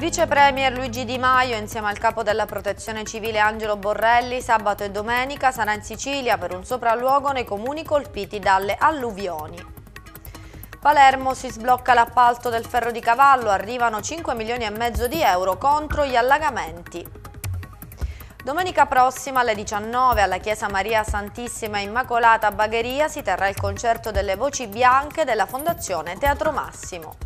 Il vice premier Luigi Di Maio insieme al capo della protezione civile Angelo Borrelli sabato e domenica sarà in Sicilia per un sopralluogo nei comuni colpiti dalle alluvioni. Palermo si sblocca l'appalto del ferro di cavallo, arrivano 5 milioni e mezzo di euro contro gli allagamenti. Domenica prossima alle 19 alla Chiesa Maria Santissima Immacolata a Bagheria si terrà il concerto delle voci bianche della Fondazione Teatro Massimo.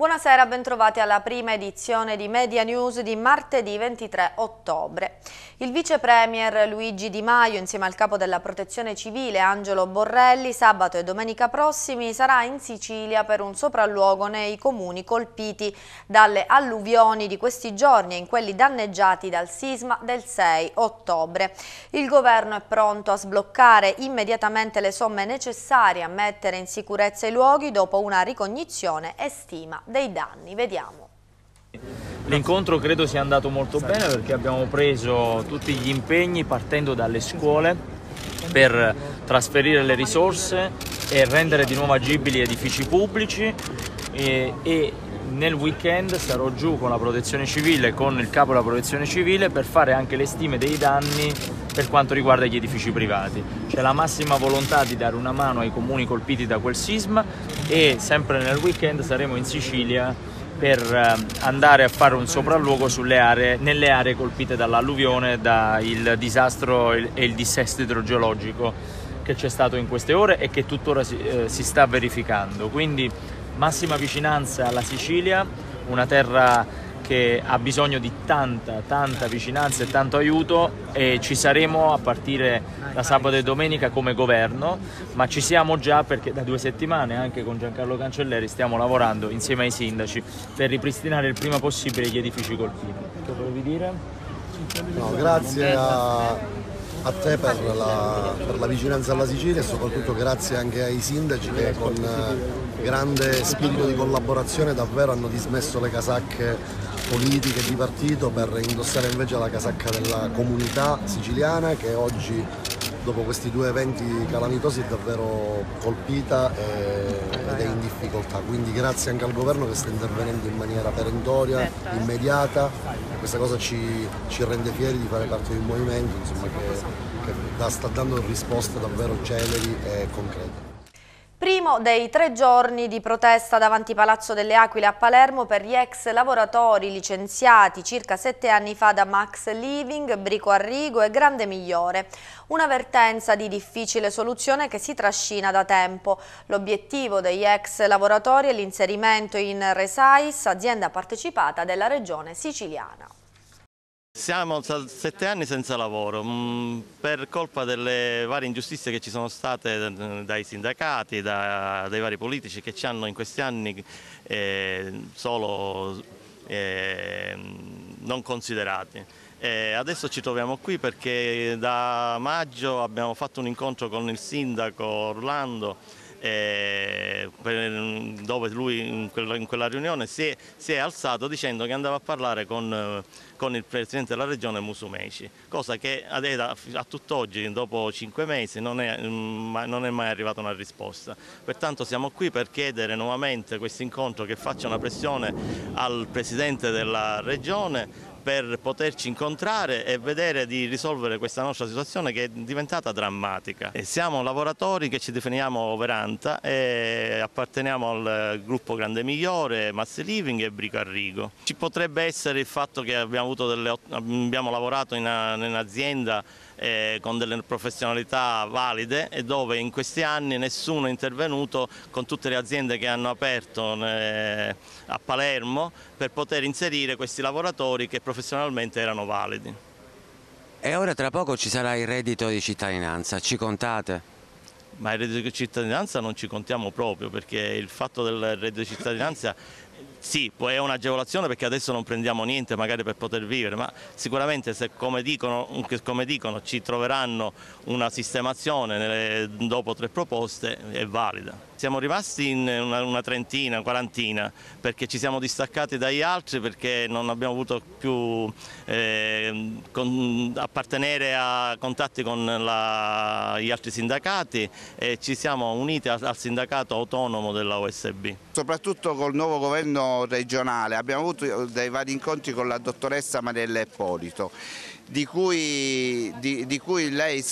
Buonasera, bentrovati alla prima edizione di Media News di martedì 23 ottobre. Il vice premier Luigi Di Maio insieme al capo della protezione civile Angelo Borrelli sabato e domenica prossimi sarà in Sicilia per un sopralluogo nei comuni colpiti dalle alluvioni di questi giorni e in quelli danneggiati dal sisma del 6 ottobre. Il governo è pronto a sbloccare immediatamente le somme necessarie a mettere in sicurezza i luoghi dopo una ricognizione e stima dei danni. Vediamo. L'incontro credo sia andato molto bene perché abbiamo preso tutti gli impegni partendo dalle scuole per trasferire le risorse e rendere di nuovo agibili edifici pubblici e, e nel weekend sarò giù con la protezione civile, e con il capo della protezione civile per fare anche le stime dei danni per quanto riguarda gli edifici privati. C'è la massima volontà di dare una mano ai comuni colpiti da quel sisma e sempre nel weekend saremo in Sicilia per ehm, andare a fare un sopralluogo aree, nelle aree colpite dall'alluvione, dal disastro e il dissesto idrogeologico che c'è stato in queste ore e che tuttora si, eh, si sta verificando. Quindi massima vicinanza alla Sicilia, una terra che ha bisogno di tanta, tanta vicinanza e tanto aiuto e ci saremo a partire da ah, sabato e domenica come governo, ma ci siamo già perché da due settimane anche con Giancarlo Cancelleri stiamo lavorando insieme ai sindaci per ripristinare il prima possibile gli edifici colpiti. Che volevi dire? No, grazie a, a te per la, per la, vicinanza alla Sicilia e soprattutto grazie anche ai sindaci che con eh, grande spirito di collaborazione davvero hanno dismesso le casacche politiche di partito per indossare invece la casacca della comunità siciliana che oggi dopo questi due eventi calamitosi è davvero colpita ed è in difficoltà. Quindi grazie anche al governo che sta intervenendo in maniera perentoria, immediata e questa cosa ci, ci rende fieri di fare parte di un movimento insomma, che, che sta dando risposte davvero celeri e concrete. Primo dei tre giorni di protesta davanti Palazzo delle Aquile a Palermo per gli ex lavoratori licenziati circa sette anni fa da Max Living, Brico Arrigo e Grande Migliore. Una vertenza di difficile soluzione che si trascina da tempo. L'obiettivo degli ex lavoratori è l'inserimento in Resais, azienda partecipata della regione siciliana. Siamo sette anni senza lavoro mm, per colpa delle varie ingiustizie che ci sono state eh, dai sindacati, da, dai vari politici che ci hanno in questi anni eh, solo eh, non considerati. E adesso ci troviamo qui perché da maggio abbiamo fatto un incontro con il sindaco Orlando eh, dopo lui in quella, in quella riunione si è, si è, alzato dicendo che andava a parlare con, eh, con il Presidente della Regione Musumeci, cosa che a, a tutt'oggi, dopo cinque mesi, non è, mm, non è mai arrivata una risposta. Pertanto siamo qui per chiedere nuovamente questo incontro che faccia una pressione al Presidente della Regione per poterci incontrare e vedere di risolvere questa nostra situazione che è diventata drammatica. E siamo lavoratori che ci definiamo Overanta e apparteniamo al gruppo Grande Migliore, Massi Living e Brico Arrigo. Ci potrebbe essere il fatto che abbiamo, delle, abbiamo lavorato in, un'azienda. azienda eh, con delle professionalità valide e dove in questi anni nessuno è intervenuto con tutte le aziende che hanno aperto eh, a Palermo per poter inserire questi lavoratori che professionalmente erano validi. E ora tra poco ci sarà il reddito di cittadinanza, ci contate? Ma il reddito di cittadinanza non ci contiamo proprio perché il fatto del reddito di cittadinanza sì, è un'agevolazione perché adesso non prendiamo niente magari per poter vivere, ma sicuramente se come dicono, come dicono ci troveranno una sistemazione nelle, dopo tre proposte è valida siamo rimasti in una, una trentina, quarantina, perché ci siamo distaccati dagli altri, perché non abbiamo avuto più eh, con, appartenere a contatti con la, gli altri sindacati e ci siamo uniti al, al sindacato autonomo della OSB. Soprattutto col nuovo governo regionale, abbiamo avuto dei vari incontri con la dottoressa Mariella Eppolito. di cui, di, di cui lei eh,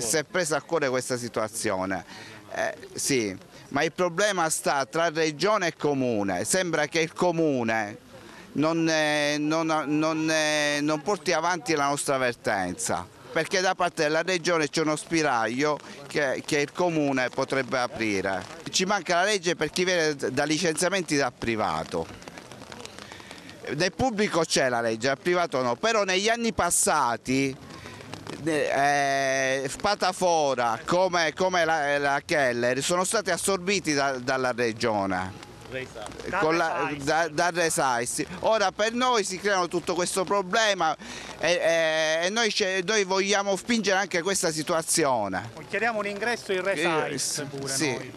si è presa a cuore questa situazione. Eh, sì, ma il problema sta tra regione e comune, sembra che il comune non, eh, non, non, eh, non porti avanti la nostra avvertenza perché da parte della regione c'è uno spiraglio che, che, il comune potrebbe aprire. Ci manca la legge per chi viene da licenziamenti da privato. Nel pubblico c'è la legge, al privato no, però negli anni passati eh, Spatafora come, come la, eh, la, Keller sono stati assorbiti da, dalla regione. Con la, da, dal resaisti ora per noi si creano tutto questo problema e, e noi, noi, vogliamo spingere anche questa situazione chiediamo un ingresso in resaisti pure sì. noi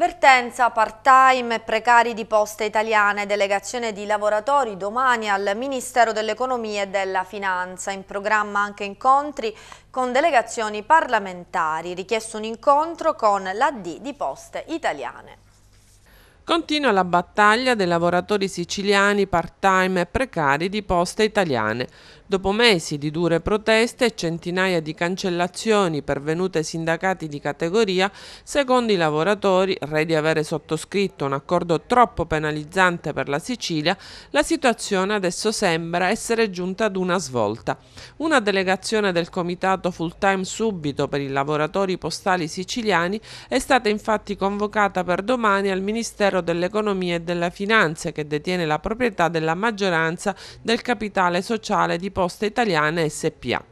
Vertenza, part-time, precari di poste italiane, delegazione di lavoratori domani al Ministero dell'Economia e della Finanza. In programma anche incontri con delegazioni parlamentari. Richiesto un incontro con l'AD di Poste Italiane. Continua la battaglia dei lavoratori siciliani part-time e precari di poste italiane. Dopo mesi di dure proteste e centinaia di cancellazioni pervenute ai sindacati di categoria, secondo i lavoratori, re di avere sottoscritto un accordo troppo penalizzante per la Sicilia, la situazione adesso sembra essere giunta ad una svolta. Una delegazione del comitato full time subito per i lavoratori postali siciliani è stata infatti convocata per domani al Ministero dell'Economia e della Finanza che detiene la proprietà della maggioranza del capitale sociale di Poste Italiane SPA.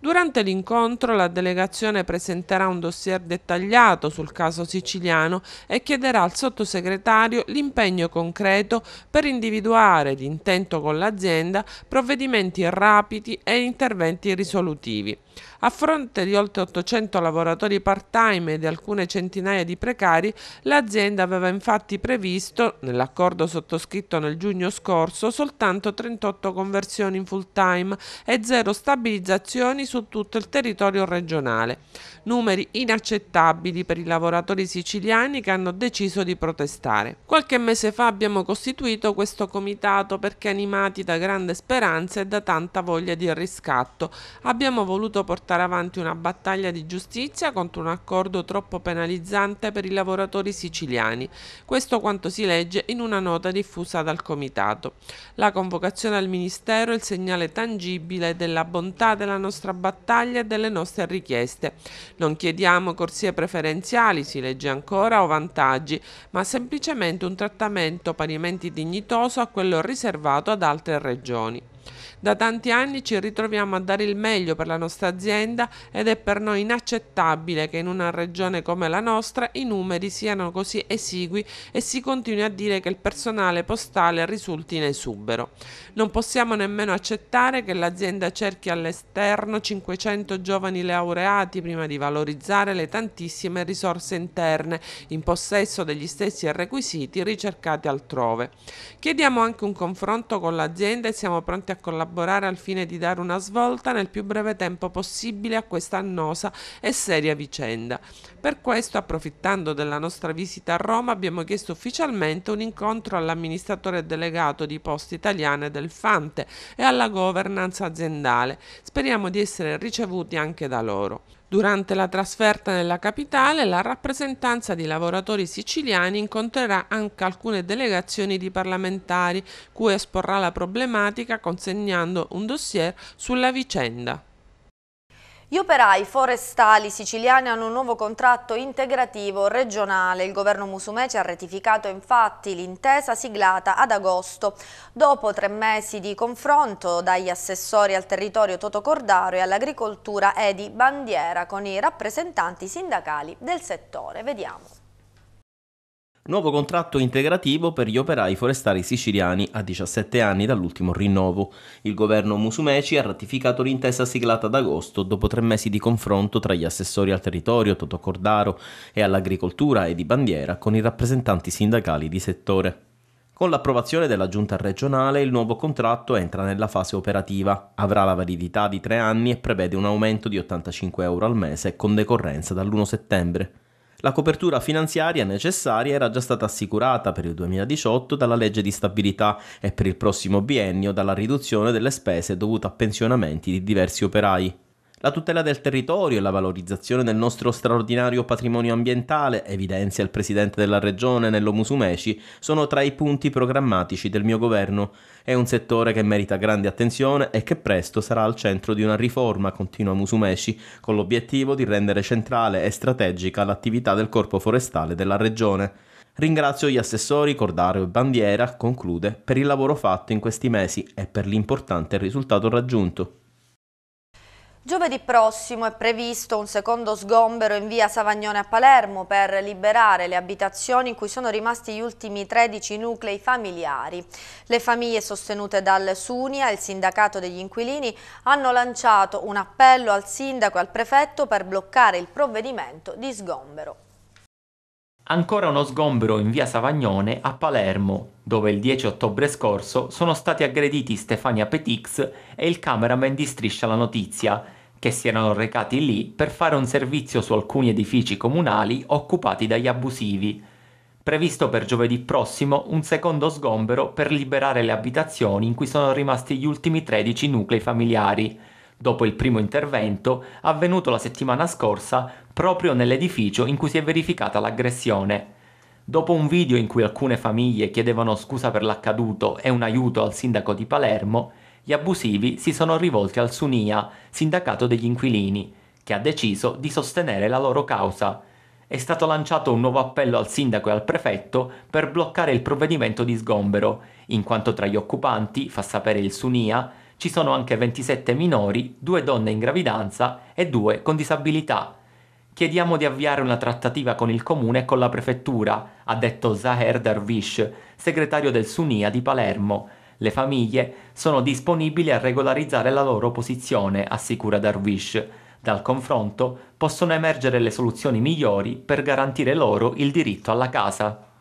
Durante l'incontro la delegazione presenterà un dossier dettagliato sul caso siciliano e chiederà al sottosegretario l'impegno concreto per individuare, d'intento con l'azienda, provvedimenti rapidi e interventi risolutivi. A fronte di oltre 800 lavoratori part-time e di alcune centinaia di precari, l'azienda aveva infatti previsto, nell'accordo sottoscritto nel giugno scorso, soltanto 38 conversioni in full-time e zero stabilizzazioni su tutto il territorio regionale numeri inaccettabili per i lavoratori siciliani che hanno deciso di protestare. Qualche mese fa abbiamo costituito questo comitato perché animati da grande speranza e da tanta voglia di riscatto. Abbiamo voluto portare avanti una battaglia di giustizia contro un accordo troppo penalizzante per i lavoratori siciliani. Questo quanto si legge in una nota diffusa dal comitato. La convocazione al Ministero è il segnale tangibile della bontà della nostra battaglia e delle nostre richieste. Non chiediamo corsie preferenziali, si legge ancora, o vantaggi, ma semplicemente un trattamento parimenti dignitoso a quello riservato ad altre regioni. Da tanti anni ci ritroviamo a dare il meglio per la nostra azienda ed è per noi inaccettabile che in una regione come la nostra i numeri siano così esigui e si continui a dire che il personale postale risulti in esubero. Non possiamo nemmeno accettare che l'azienda cerchi all'esterno 500 giovani laureati prima di valorizzare le tantissime risorse interne in possesso degli stessi requisiti ricercati altrove. Chiediamo anche un confronto con l'azienda e siamo pronti a a collaborare al fine di dare una svolta nel più breve tempo possibile a questa annosa e seria vicenda. Per questo, approfittando della nostra visita a Roma, abbiamo chiesto ufficialmente un incontro all'amministratore delegato di Poste Italiane del Fante e alla governance aziendale. Speriamo di essere ricevuti anche da loro. Durante la trasferta nella capitale, la rappresentanza di lavoratori siciliani incontrerà anche alcune delegazioni di parlamentari, cui esporrà la problematica consegnando un dossier sulla vicenda. Gli operai forestali siciliani hanno un nuovo contratto integrativo regionale. Il governo Musumeci ha ratificato infatti l'intesa siglata ad agosto. Dopo tre mesi di confronto dagli assessori al territorio Toto Cordaro e all'agricoltura Edi Bandiera con i rappresentanti sindacali del settore. Vediamo. Nuovo contratto integrativo per gli operai forestali siciliani a 17 anni dall'ultimo rinnovo. Il governo Musumeci ha ratificato l'intesa siglata ad agosto dopo tre mesi di confronto tra gli assessori al territorio Toto Cordaro e all'agricoltura e di bandiera con i rappresentanti sindacali di settore. Con l'approvazione della giunta regionale il nuovo contratto entra nella fase operativa, avrà la validità di tre anni e prevede un aumento di 85 euro al mese con decorrenza dall'1 settembre. La copertura finanziaria necessaria era già stata assicurata per il 2018 dalla legge di stabilità e per il prossimo biennio dalla riduzione delle spese dovute a pensionamenti di diversi operai. La tutela del territorio e la valorizzazione del nostro straordinario patrimonio ambientale, evidenzia il presidente della regione Nello Musumeci, sono tra i punti programmatici del mio governo. È un settore che merita grande attenzione e che presto sarà al centro di una riforma, continua Musumeci, con l'obiettivo di rendere centrale e strategica l'attività del corpo forestale della regione. Ringrazio gli assessori Cordaro e Bandiera, conclude, per il lavoro fatto in questi mesi e per l'importante risultato raggiunto. Giovedì prossimo è previsto un secondo sgombero in via Savagnone a Palermo per liberare le abitazioni in cui sono rimasti gli ultimi 13 nuclei familiari. Le famiglie sostenute dal Sunia il sindacato degli inquilini hanno lanciato un appello al sindaco e al prefetto per bloccare il provvedimento di sgombero. Ancora uno sgombero in via Savagnone a Palermo, dove il 10 ottobre scorso sono stati aggrediti Stefania Petix e il cameraman di Striscia la Notizia, che si erano recati lì per fare un servizio su alcuni edifici comunali occupati dagli abusivi. Previsto per giovedì prossimo un secondo sgombero per liberare le abitazioni in cui sono rimasti gli ultimi 13 nuclei familiari, dopo il primo intervento avvenuto la settimana scorsa proprio nell'edificio in cui si è verificata l'aggressione. Dopo un video in cui alcune famiglie chiedevano scusa per l'accaduto e un aiuto al sindaco di Palermo, gli abusivi si sono rivolti al Sunia, sindacato degli inquilini, che ha deciso di sostenere la loro causa. È stato lanciato un nuovo appello al sindaco e al prefetto per bloccare il provvedimento di sgombero, in quanto tra gli occupanti, fa sapere il Sunia, ci sono anche 27 minori, due donne in gravidanza e due con disabilità. Chiediamo di avviare una trattativa con il comune e con la prefettura, ha detto Zaher Darwish, segretario del Sunia di Palermo, le famiglie sono disponibili a regolarizzare la loro posizione, assicura Darwish. Dal confronto possono emergere le soluzioni migliori per garantire loro il diritto alla casa.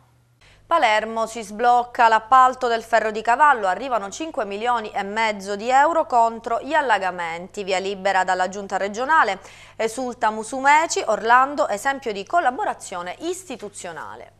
Palermo si sblocca l'appalto del ferro di cavallo, arrivano 5 milioni e mezzo di euro contro gli allagamenti. Via libera dalla giunta regionale, esulta Musumeci, Orlando, esempio di collaborazione istituzionale.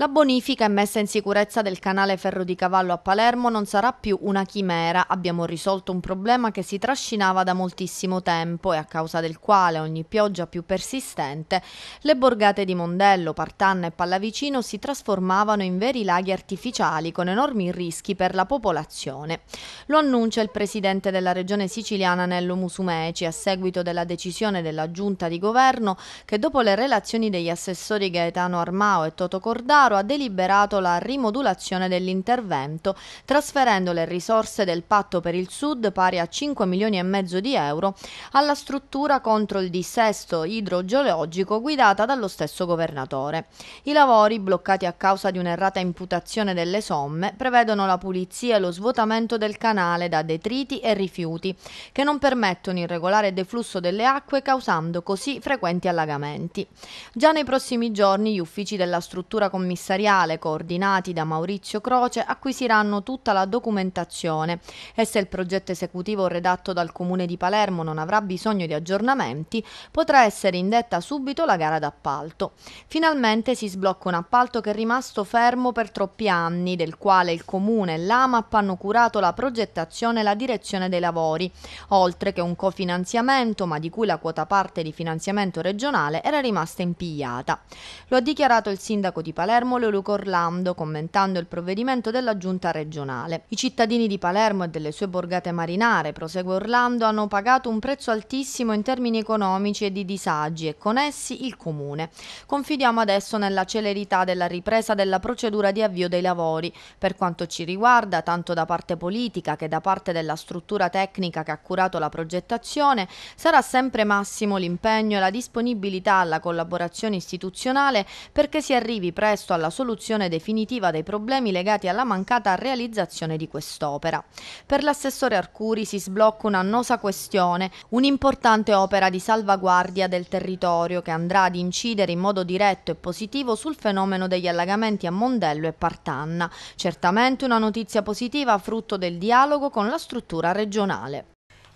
La bonifica e messa in sicurezza del canale Ferro di Cavallo a Palermo non sarà più una chimera, abbiamo risolto un problema che si trascinava da moltissimo tempo e a causa del quale ogni pioggia più persistente le borgate di Mondello, Partanna e Pallavicino si trasformavano in veri laghi artificiali con enormi rischi per la popolazione. Lo annuncia il presidente della regione siciliana Nello Musumeci a seguito della decisione della giunta di governo che dopo le relazioni degli assessori Gaetano Armao e Toto Cordaro Pesaro ha deliberato la rimodulazione dell'intervento, trasferendo le risorse del patto per il Sud pari a 5 milioni e mezzo di euro alla struttura contro il dissesto idrogeologico guidata dallo stesso governatore. I lavori, bloccati a causa di un'errata imputazione delle somme, prevedono la pulizia e lo svuotamento del canale da detriti e rifiuti, che non permettono il regolare deflusso delle acque causando così frequenti allagamenti. Già nei prossimi giorni gli uffici della struttura commissaria commissariale coordinati da Maurizio Croce acquisiranno tutta la documentazione e se il progetto esecutivo redatto dal Comune di Palermo non avrà bisogno di aggiornamenti, potrà essere indetta subito la gara d'appalto. Finalmente si sblocca un appalto che è rimasto fermo per troppi anni, del quale il Comune e l'AMAP hanno curato la progettazione e la direzione dei lavori, oltre che un cofinanziamento, ma di cui la quota parte di finanziamento regionale era rimasta impigliata. Lo ha dichiarato il sindaco di Palermo Palermo Luca Orlando commentando il provvedimento della giunta regionale. I cittadini di Palermo e delle sue borgate marinare, prosegue Orlando, hanno pagato un prezzo altissimo in termini economici e di disagi e con essi il comune. Confidiamo adesso nella celerità della ripresa della procedura di avvio dei lavori. Per quanto ci riguarda, tanto da parte politica che da parte della struttura tecnica che ha curato la progettazione, sarà sempre massimo l'impegno e la disponibilità alla collaborazione istituzionale perché si arrivi presto a alla soluzione definitiva dei problemi legati alla mancata realizzazione di quest'opera. Per l'assessore Arcuri si sblocca un'annosa questione, un'importante opera di salvaguardia del territorio che andrà ad incidere in modo diretto e positivo sul fenomeno degli allagamenti a Mondello e Partanna. Certamente una notizia positiva frutto del dialogo con la struttura regionale.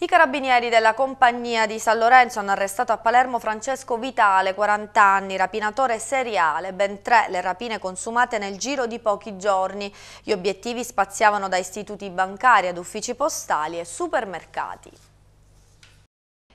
I carabinieri della compagnia di San Lorenzo hanno arrestato a Palermo Francesco Vitale, 40 anni, rapinatore seriale, ben tre le rapine consumate nel giro di pochi giorni. Gli obiettivi spaziavano da istituti bancari ad uffici postali e supermercati.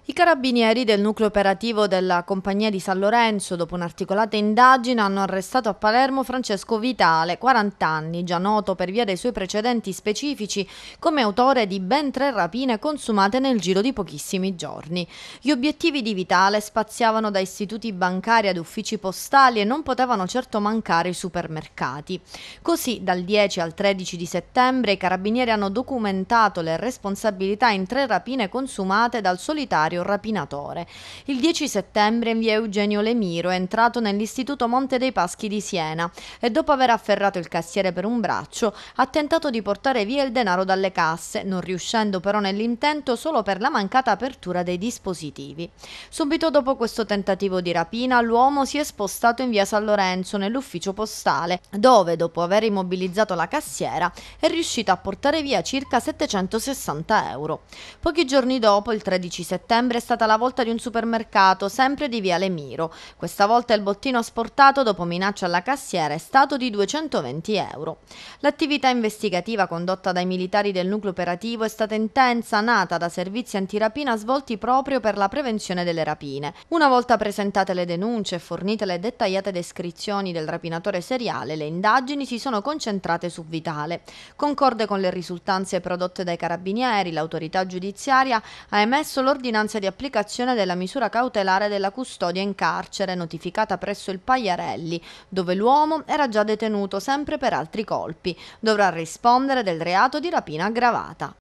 I carabinieri del nucleo operativo della compagnia di San Lorenzo, dopo un'articolata indagine, hanno arrestato a Palermo Francesco Vitale, 40 anni, già noto per via dei suoi precedenti specifici come autore di ben tre rapine consumate nel giro di pochissimi giorni. Gli obiettivi di Vitale spaziavano da istituti bancari ad uffici postali e non potevano certo mancare i supermercati. Così, dal 10 al 13 di settembre, i carabinieri hanno documentato le responsabilità in tre rapine consumate dal solitario notorio rapinatore. Il 10 settembre in via Eugenio Lemiro è entrato nell'istituto Monte dei Paschi di Siena e dopo aver afferrato il cassiere per un braccio ha tentato di portare via il denaro dalle casse, non riuscendo però nell'intento solo per la mancata apertura dei dispositivi. Subito dopo questo tentativo di rapina l'uomo si è spostato in via San Lorenzo nell'ufficio postale dove dopo aver immobilizzato la cassiera è riuscito a portare via circa 760 euro. Pochi giorni dopo, il 13 settembre, novembre è stata la volta di un supermercato, sempre di Viale Miro. Questa volta il bottino asportato dopo minaccia alla cassiera è stato di 220 euro. L'attività investigativa condotta dai militari del nucleo operativo è stata intensa, nata da servizi antirapina svolti proprio per la prevenzione delle rapine. Una volta presentate le denunce e fornite le dettagliate descrizioni del rapinatore seriale, le indagini si sono concentrate su Vitale. Concorde con le risultanze prodotte dai carabinieri, l'autorità giudiziaria ha emesso l'ordinanza di applicazione della misura cautelare della custodia in carcere notificata presso il Pagliarelli, dove l'uomo era già detenuto sempre per altri colpi. Dovrà rispondere del reato di rapina aggravata.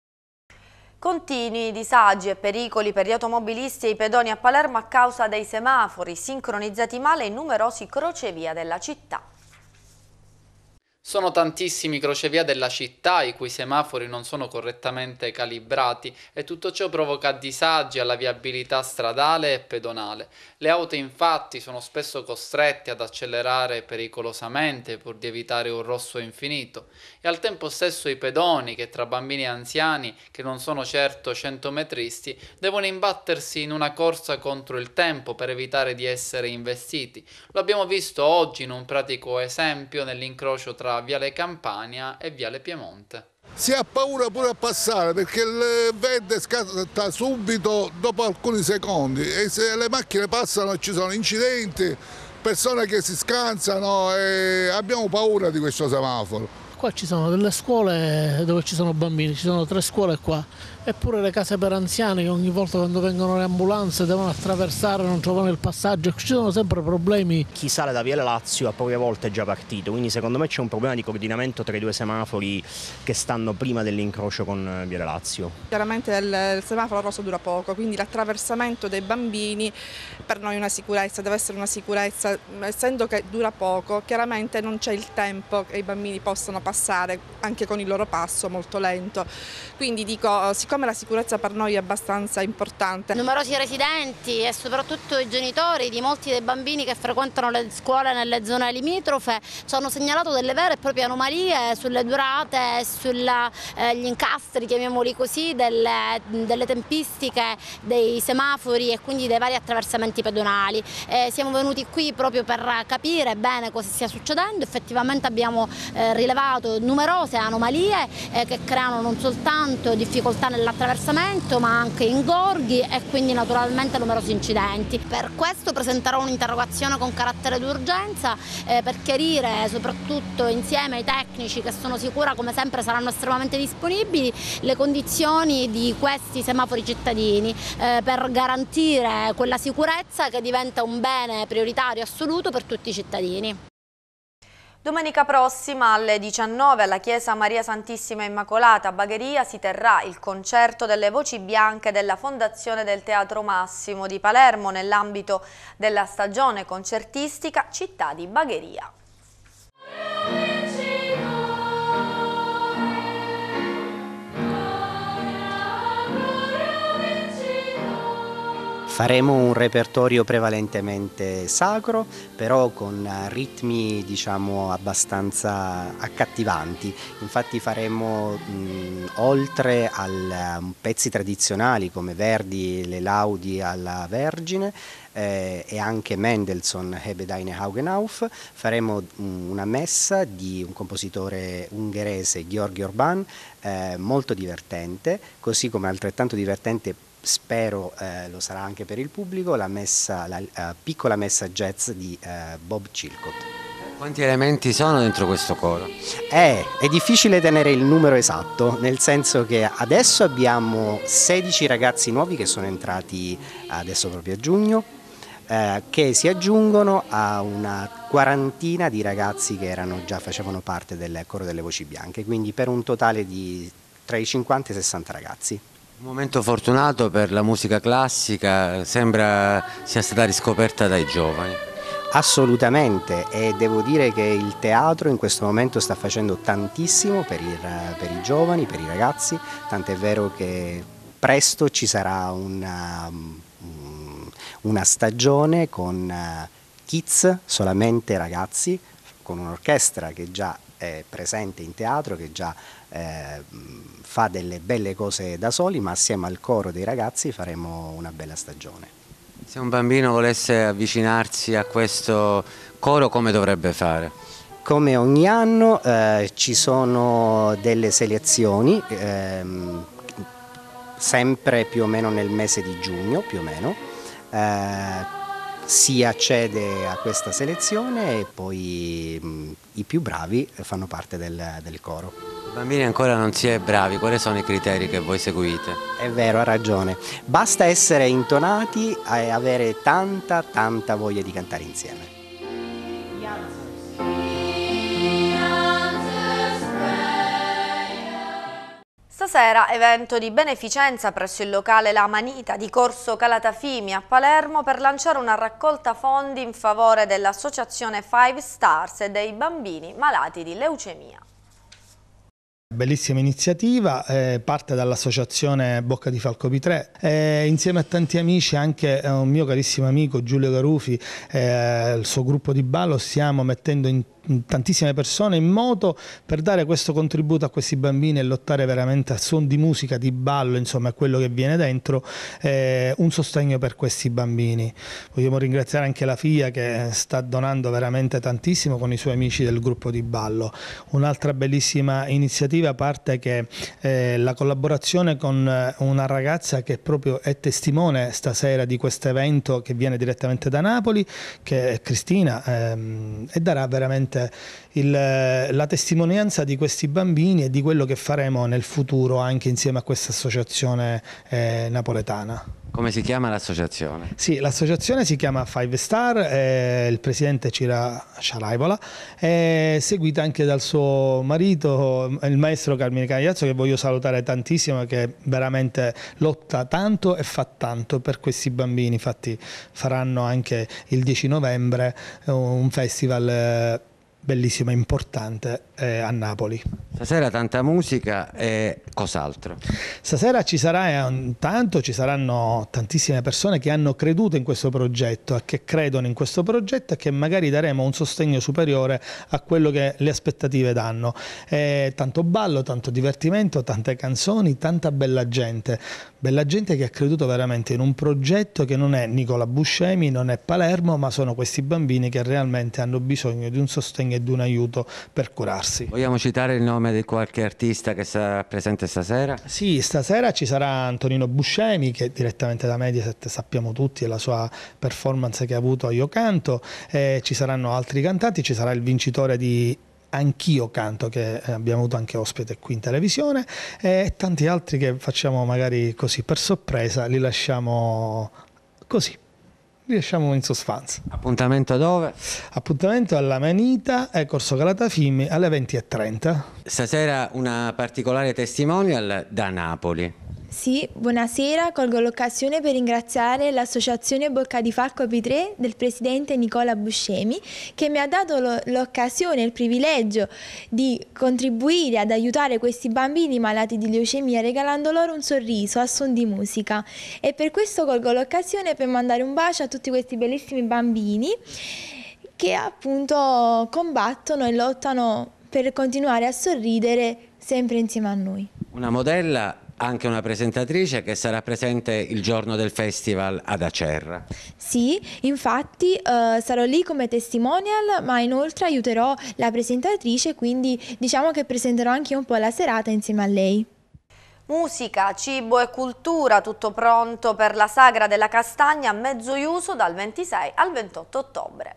Continui disagi e pericoli per gli automobilisti e i pedoni a Palermo a causa dei semafori sincronizzati male in numerosi crocevia della città. Sono tantissimi crocevia della città i cui semafori non sono correttamente calibrati e tutto ciò provoca disagi alla viabilità stradale e pedonale. Le auto infatti sono spesso costrette ad accelerare pericolosamente pur di evitare un rosso infinito e al tempo stesso i pedoni che tra bambini e anziani, che non sono certo centometristi, devono imbattersi in una corsa contro il tempo per evitare di essere investiti. Lo abbiamo visto oggi in un pratico esempio nell'incrocio tra Viale Campania e Viale Piemonte. Si ha paura pure a passare perché il verde scatta subito dopo alcuni secondi e se le macchine passano ci sono incidenti, persone che si scansano e abbiamo paura di questo semaforo. Qua ci sono delle scuole dove ci sono bambini, ci sono tre scuole qua eppure le case per anziani che ogni volta quando vengono le ambulanze devono attraversare, non trovano il passaggio, ci sono sempre problemi. Chi sale da Viale Lazio a poche volte è già partito, quindi secondo me c'è un problema di coordinamento tra i due semafori che stanno prima dell'incrocio con eh, Viale Lazio. Chiaramente il, semaforo rosso dura poco, quindi l'attraversamento dei bambini per noi è una sicurezza, deve essere una sicurezza, essendo che dura poco, chiaramente non c'è il tempo che i bambini possano passare anche con il loro passo molto lento. Quindi dico, siccome siccome la sicurezza per noi è abbastanza importante. Numerosi residenti e soprattutto i genitori di molti dei bambini che frequentano le scuole nelle zone limitrofe ci hanno segnalato delle vere e proprie anomalie sulle durate e sugli eh, incastri, chiamiamoli così, delle, delle, tempistiche dei semafori e quindi dei vari attraversamenti pedonali. Eh, siamo venuti qui proprio per capire bene cosa stia succedendo, effettivamente abbiamo eh, rilevato numerose anomalie eh, che creano non soltanto difficoltà nella all'attraversamento ma anche ingorghi e quindi naturalmente numerosi incidenti. Per questo presenterò un'interrogazione con carattere d'urgenza eh, per chiarire soprattutto insieme ai tecnici che sono sicura come sempre saranno estremamente disponibili le condizioni di questi semafori cittadini eh, per garantire quella sicurezza che diventa un bene prioritario assoluto per tutti i cittadini. Domenica prossima alle 19 alla Chiesa Maria Santissima Immacolata a Bagheria si terrà il concerto delle voci bianche della Fondazione del Teatro Massimo di Palermo nell'ambito della stagione concertistica Città di Bagheria. Faremo un repertorio prevalentemente sacro, però con ritmi diciamo abbastanza accattivanti. Infatti faremo mh, oltre a um, pezzi tradizionali come Verdi, le laudi alla Vergine, eh, e anche Mendelssohn, Hebe Deine Haugenauf, faremo una messa di un compositore ungherese, Gheorghe Orban, eh, molto divertente, così come altrettanto divertente spero eh, lo sarà anche per il pubblico, la, messa, la uh, piccola messa jazz di uh, Bob Chilcott. Quanti elementi sono dentro questo coro? Eh, è difficile tenere il numero esatto, nel senso che adesso abbiamo 16 ragazzi nuovi che sono entrati eh, adesso proprio a giugno, eh, che si aggiungono a una quarantina di ragazzi che erano, già facevano parte del coro delle voci bianche, quindi per un totale di tra i 50 e i 60 ragazzi. Un momento fortunato per la musica classica, sembra sia stata riscoperta dai giovani. Assolutamente e devo dire che il teatro in questo momento sta facendo tantissimo per i, per i giovani, per i ragazzi, tant'è vero che presto ci sarà una, mm, una stagione con eh, kids, solamente ragazzi, con un'orchestra che già è presente in teatro, che già eh, fa delle belle cose da soli, ma assieme al coro dei ragazzi faremo una bella stagione. Se un bambino volesse avvicinarsi a questo coro come dovrebbe fare? Come ogni anno eh, ci sono delle selezioni, ehm, sempre più o meno nel mese di giugno, più o meno, eh, si accede a questa selezione e poi mh, mm, i più bravi fanno parte del, del coro. I bambini ancora non si è bravi, quali sono i criteri che voi seguite? È vero, ha ragione. Basta essere intonati e avere tanta, tanta voglia di cantare insieme. stasera evento di beneficenza presso il locale La Manita di Corso Calatafimi a Palermo per lanciare una raccolta fondi in favore dell'associazione Five Stars e dei bambini malati di leucemia. Bellissima iniziativa, eh, parte dall'associazione Bocca di Falcopi 3 eh, insieme a tanti amici, anche eh, un mio carissimo amico Giulio Garufi, e eh, il suo gruppo di ballo, stiamo mettendo in tantissime persone in moto per dare questo contributo a questi bambini e lottare veramente a suon di musica, di ballo, insomma a quello che viene dentro, eh, un sostegno per questi bambini. Vogliamo ringraziare anche la FIA che sta donando veramente tantissimo con i suoi amici del gruppo di ballo. Un'altra bellissima iniziativa parte che eh, la collaborazione con eh, una ragazza che proprio è testimone stasera di questo evento che viene direttamente da Napoli, che è Cristina, ehm, e darà veramente veramente il, la testimonianza di questi bambini e di quello che faremo nel futuro anche insieme a questa associazione eh, napoletana. Come si chiama l'associazione? Sì, l'associazione si chiama Five Star, eh, il presidente Cira Sciaraivola, è seguita anche dal suo marito, eh, il maestro Carmine Cagliazzo, che voglio salutare tantissimo, che veramente lotta tanto e fa tanto per questi bambini. Infatti faranno anche il 10 novembre eh, un festival eh, bellissima, e importante eh, a Napoli. Stasera tanta musica e cos'altro? Stasera ci sarà eh, tanto, ci saranno tantissime persone che hanno creduto in questo progetto, eh, che credono in questo progetto e che magari daremo un sostegno superiore a quello che le aspettative danno. Eh, tanto ballo, tanto divertimento, tante canzoni, tanta bella gente. Bella gente che ha creduto veramente in un progetto che non è Nicola Buscemi, non è Palermo, ma sono questi bambini che realmente hanno bisogno di un sostegno e di un aiuto per curarsi. Vogliamo citare il nome di qualche artista che sarà presente stasera? Sì, stasera ci sarà Antonino Buscemi che direttamente da Mediaset sappiamo tutti e la sua performance che ha avuto a Io Canto, eh, ci saranno altri cantanti, ci sarà il vincitore di Anch'io canto che eh, abbiamo avuto anche ospite qui in televisione e tanti altri che facciamo magari così per sorpresa, li lasciamo così riesciamo in sostanza. Appuntamento dove? Appuntamento alla Manita, è eh, Corso Calatafimi alle 20.30. Stasera una particolare testimonial da Napoli. Sì, buonasera, colgo l'occasione per ringraziare l'associazione Bocca di Falco P3 del presidente Nicola Buscemi che mi ha dato l'occasione, e il privilegio di contribuire ad aiutare questi bambini malati di leucemia regalando loro un sorriso a son di musica e per questo colgo l'occasione per mandare un bacio a tutti questi bellissimi bambini che appunto combattono e lottano per continuare a sorridere sempre insieme a noi. Una modella anche una presentatrice che sarà presente il giorno del festival ad Acerra. Sì, infatti eh, sarò lì come testimonial, ma inoltre aiuterò la presentatrice, quindi diciamo che presenterò anche un po' la serata insieme a lei. Musica, cibo e cultura, tutto pronto per la Sagra della Castagna, mezzo iuso dal 26 al 28 ottobre.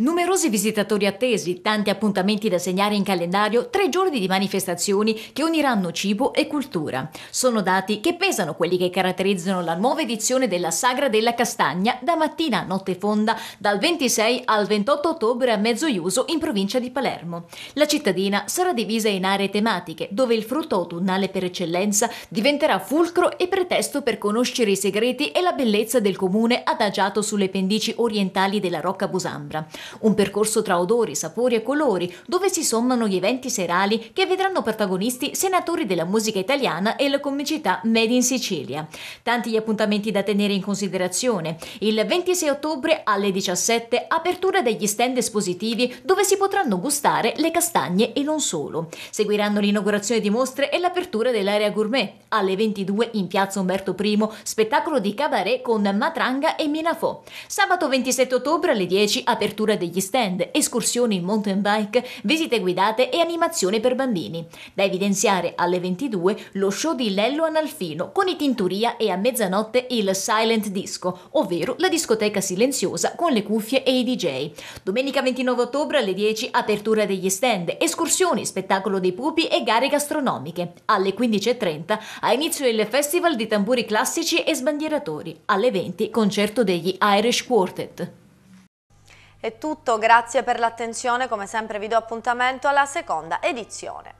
Numerosi visitatori attesi, tanti appuntamenti da segnare in calendario, tre giorni di manifestazioni che uniranno cibo e cultura. Sono dati che pesano quelli che caratterizzano la nuova edizione della Sagra della Castagna da mattina a notte fonda dal 26 al 28 ottobre a Mezzoiuso in provincia di Palermo. La cittadina sarà divisa in aree tematiche dove il frutto autunnale per eccellenza diventerà fulcro e pretesto per conoscere i segreti e la bellezza del comune adagiato sulle pendici orientali della Rocca Busambra un percorso tra odori, sapori e colori, dove si sommano gli eventi serali che vedranno protagonisti senatori della musica italiana e la comicità Made in Sicilia. Tanti gli appuntamenti da tenere in considerazione. Il 26 ottobre alle 17 apertura degli stand espositivi dove si potranno gustare le castagne e non solo. Seguiranno l'inaugurazione di mostre e l'apertura dell'area gourmet. Alle 22 in piazza Umberto I spettacolo di cabaret con Matranga e Minafò. Sabato 27 ottobre alle 10 apertura degli stand, escursioni in mountain bike, visite guidate e animazione per bambini. Da evidenziare alle 22 lo show di Lello Analfino con i Tinturia e a mezzanotte il Silent Disco, ovvero la discoteca silenziosa con le cuffie e i DJ. Domenica 29 ottobre alle 10 apertura degli stand, escursioni, spettacolo dei pupi e gare gastronomiche. Alle 15.30 ha inizio il Festival di tamburi classici e sbandieratori. Alle 20 concerto degli Irish Quartet. È tutto, grazie per l'attenzione, come sempre vi do appuntamento alla seconda edizione.